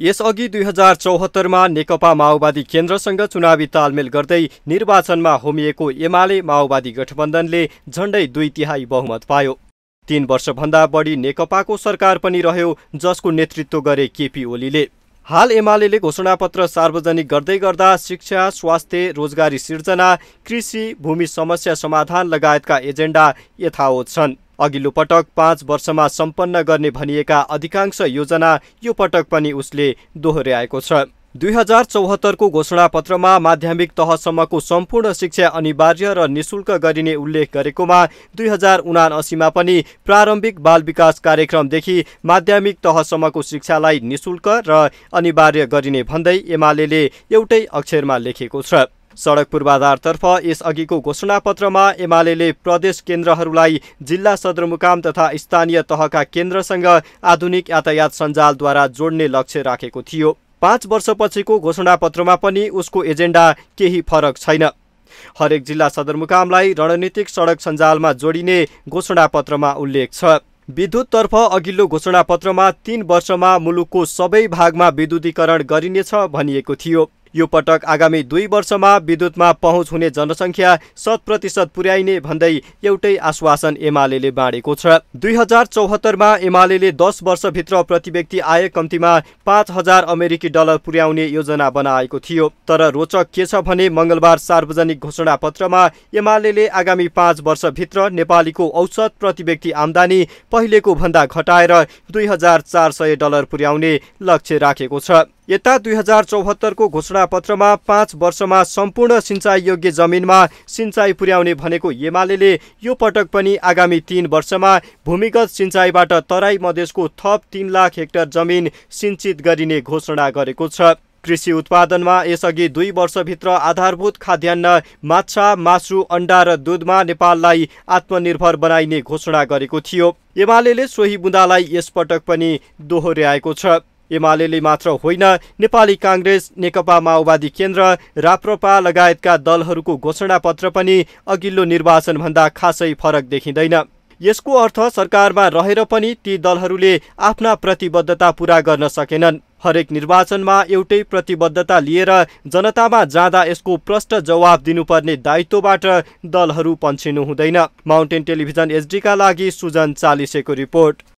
यसअघि दुई हजार चौहत्तरमा नेकपा माओवादी केन्द्रसँग चुनावी तालमेल गर्दै निर्वाचनमा होमिएको एमाले माओवादी गठबन्धनले झण्डै दुई तिहाई बहुमत पायो तीन वर्षभन्दा बढी नेकपाको सरकार पनि रह्यो जसको नेतृत्व गरे केपी ओलीले हाल एमाले घोषणापत्र सार्वजनिक गर्दै गर्दा शिक्षा स्वास्थ्य रोजगारी सिर्जना कृषि भूमि समस्या समाधान लगायतका एजेन्डा यथावत छन् अघिल्लो पटक पाँच वर्षमा सम्पन्न गर्ने भनिएका अधिकांश योजना यो पटक पनि उसले दोहोऱ्याएको छ दुई हजार चौहत्तरको घोषणापत्रमा माध्यमिक तहसम्मको सम्पूर्ण शिक्षा अनिवार्य र निशुल्क गरिने उल्लेख गरेकोमा दुई हजार उनासीमा पनि प्रारम्भिक बाल विकास कार्यक्रमदेखि माध्यमिक तहसम्मको शिक्षालाई निशुल्क र अनिवार्य गरिने भन्दै एमाले एउटै अक्षरमा लेखेको छ सडक पूर्वाधारतर्फ यसअघिको घोषणापत्रमा एमाले प्रदेश केन्द्रहरूलाई जिल्ला सदरमुकाम तथा स्थानीय तहका केन्द्रसँग आधुनिक यातायात सञ्जालद्वारा जोड्ने लक्ष्य राखेको थियो पाँच वर्षपछिको घोषणापत्रमा पनि उसको एजेन्डा केही फरक छैन हरेक जिल्ला सदरमुकामलाई रणनीतिक सडक सञ्जालमा जोडिने घोषणापत्रमा उल्लेख छ विद्युततर्फ अघिल्लो घोषणापत्रमा तीन वर्षमा मुलुकको सबै भागमा विद्युतीकरण गरिनेछ भनिएको थियो यो पटक आगामी दुई वर्षमा विद्युतमा पहुँच हुने जनसङ्ख्या शत प्रतिशत पुर्याइने भन्दै एउटै आश्वासन एमाले बाँडेको छ दुई हजार चौहत्तरमा एमाले दस वर्षभित्र प्रति व्यक्ति आय कम्तीमा पाँच हजार अमेरिकी डलर पुर्याउने योजना बनाएको थियो तर रोचक के छ भने मङ्गलबार सार्वजनिक घोषणा पत्रमा एमाले आगामी पाँच वर्षभित्र नेपालीको औसत प्रति व्यक्ति आम्दानी पहिलेको भन्दा घटाएर दुई हजार चार सय डलर पुर्याउने लक्ष्य राखेको छ यता दुई हजार चौहत्तरको घोषणापत्रमा पाँच वर्षमा सम्पूर्ण सिँचाइयोग्य जमिनमा सिँचाइ पुर्याउने भनेको एमाले यो पटक पनि आगामी तीन वर्षमा भूमिगत सिँचाइबाट तराई मधेसको थप तीन लाख हेक्टर जमिन सिंचित गरिने घोषणा गरेको छ कृषि उत्पादनमा यसअघि दुई वर्षभित्र आधारभूत खाद्यान्न माछा मासु अन्डा र दुधमा नेपाललाई आत्मनिर्भर बनाइने घोषणा गरेको थियो एमाले सोही बुँदालाई यसपटक पनि दोहोऱ्याएको छ एमाले मात्र होइन नेपाली काङ्ग्रेस नेकपा माओवादी केन्द्र राप्रपा लगायतका दलहरूको घोषणापत्र पनि अघिल्लो निर्वाचनभन्दा खासै फरक देखिँदैन यसको अर्थ सरकारमा रहेर पनि ती दलहरूले आफ्ना प्रतिबद्धता पूरा गर्न सकेनन् हरेक निर्वाचनमा एउटै प्रतिबद्धता लिएर जनतामा जाँदा यसको प्रष्ट जवाब दिनुपर्ने दायित्वबाट दलहरू पन्छिनु हुँदैन माउन्टेन टेलिभिजन एचडीका लागि सुजन चालिसेको रिपोर्ट